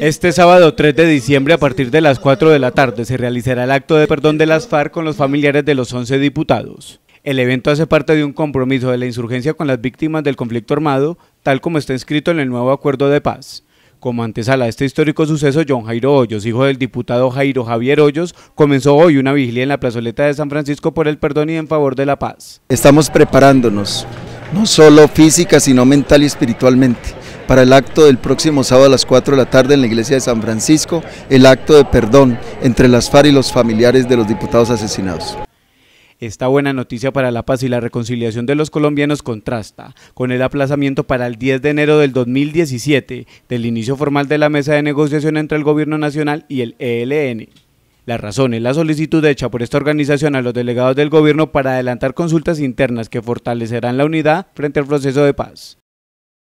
Este sábado 3 de diciembre a partir de las 4 de la tarde se realizará el acto de perdón de las FARC con los familiares de los 11 diputados. El evento hace parte de un compromiso de la insurgencia con las víctimas del conflicto armado, tal como está escrito en el nuevo acuerdo de paz. Como antesala a este histórico suceso, John Jairo Hoyos, hijo del diputado Jairo Javier Hoyos, comenzó hoy una vigilia en la plazoleta de San Francisco por el perdón y en favor de la paz. Estamos preparándonos, no solo física, sino mental y espiritualmente para el acto del próximo sábado a las 4 de la tarde en la iglesia de San Francisco, el acto de perdón entre las FARC y los familiares de los diputados asesinados. Esta buena noticia para la paz y la reconciliación de los colombianos contrasta con el aplazamiento para el 10 de enero del 2017 del inicio formal de la mesa de negociación entre el Gobierno Nacional y el ELN. La razón es la solicitud hecha por esta organización a los delegados del gobierno para adelantar consultas internas que fortalecerán la unidad frente al proceso de paz.